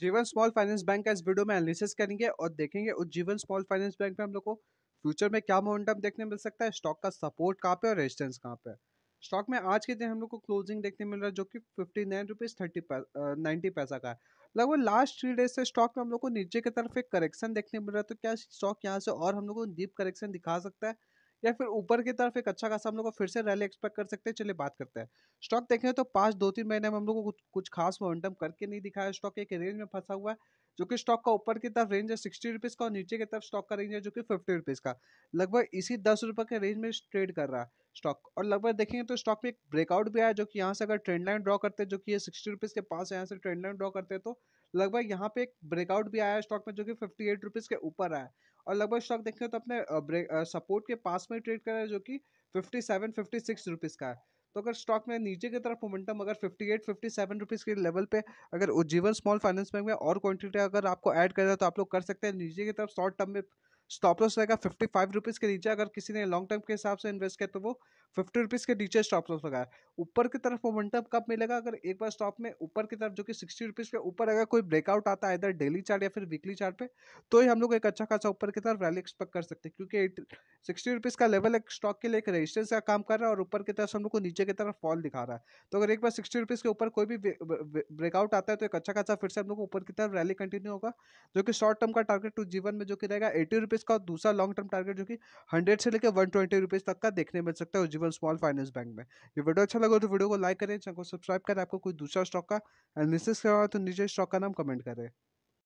जीवन small finance bank का इस वीडियो में एनालिसिस करेंगे और देखेंगे उस जीवन स्मॉल फाइनेंस बैंक में हम लोग को फ्यूचर में क्या मोमेंटम देखने मिल सकता है स्टॉक का सपोर्ट कहाँ पे और रेजिस्टेंस कहाँ पे स्टॉक में आज के दिन हम लोग को क्लोजिंग देखने मिल रहा है जो कि fifty nine rupees thirty ninety paisa का है लगभग लास्ट थ्री डेज से स्टॉक में हम लोग को नीचे की तरफ एक करेक्शन देखने मिल रहा है तो क्या स्टॉक यहाँ से और हम लोग को डीप करेक्शन दिखा सकता है या फिर ऊपर की तरफ एक अच्छा खासा हम लोग को फिर से रैली एक्सपेक्ट कर सकते हैं चलिए बात करते हैं स्टॉक देखें तो पांच दो तीन महीने में हम लोग को कुछ कुछ खास मोमेंटम करके नहीं दिखाया स्टॉक एक रेंज में फंसा हुआ है जो कि स्टॉक का ऊपर की तरफ रेंज है सिक्सटी रुपीज़ का और नीचे की तरफ स्टॉक का रेंज है जो कि फिफ्टी रुपीज़ का लगभग इसी दस रुपये के रेंज में ट्रेड कर रहा है स्टॉक और लगभग देखेंगे तो स्टॉक में एक ब्रेकआउट भी आया जो कि यहाँ से अगर ट्रेंड लाइन ड्रॉ करते जो कि ये सिक्सटी रुपीज़ के पास यहाँ से ट्रेंड लाइन ड्रॉ करते तो लगभग यहाँ पे एक ब्रेकआउट भी आया स्टॉक में जो कि फिफ्टी एट रुपीज़ के ऊपर आया और लगभग स्टॉक देखें तो अपने सपोर्ट के पास में ट्रेड कर रहा है जो कि fifty seven fifty six rupees का है तो अगर स्टॉक में नीचे की तरफ मोमेंटम अगर fifty eight fifty seven rupees के लेवल पे अगर उज्जीवन स्मॉल फाइनेंस बैंक में और क्वांटिटी अगर आपको ऐड करना है तो आप लोग कर सकते हैं नीचे की तरफ शॉर्ट टर्म में स्टॉप लॉस रहेगा फिफ्टी फाइव रुपीज़ के नीचे अगर किसी ने लॉन्ग टर्म के हिसाब से इन्वेस्ट किया तो वो फिफ्टी रुपीज़ के नीचे स्टॉप लॉस लगाया ऊपर की तरफ मोमेंटम कब मिलेगा अगर एक बार स्टॉप में ऊपर की तरफ जो कि सिक्सटी रुपीज़ के ऊपर अगर कोई ब्रेकआउट आता है इधर डेली चार्ट या फिर वीकली चार्ट पे तो ही हम लोग एक अच्छा खासा ऊपर की तरफ रैली एक्सपेक्ट कर सकते हैं क्योंकि सिक्सटी रुपीज़ का लेवल एक स्टॉक के लिए एक रजिस्टेंस का काम कर रहा है और ऊपर की तरफ हम लोग को नीचे की तरफ फॉल दिखा रहा है तो अगर एक बार सिक्सटी रुपीज़ के ऊपर कोई भी ब्रेकआउट आता है तो एक अच्छा खासा फिर से हम लोग ऊपर की तरफ रैली कंटिन्यू होगा जो कि शॉर्ट टर्म का टारगेट टू जीवन में जो कि रहेगा एटी रुपीज़ का दूसरा लॉन्ग टर्म टारगेट जो कि हंड्रेड से लेकर वन ट्वेंटी रुपीज़ तक का देखने मिल सकता है उज्जीवन स्मॉल फाइनेंस बैंक में ये वीडियो अच्छा लगा तो वीडियो को लाइक करें चैनल को सब्सक्राइब करें आपको कोई दूसरा स्टॉक का एनालिसिस करवा तो नीचे स्टॉक का नाम कमेंट करें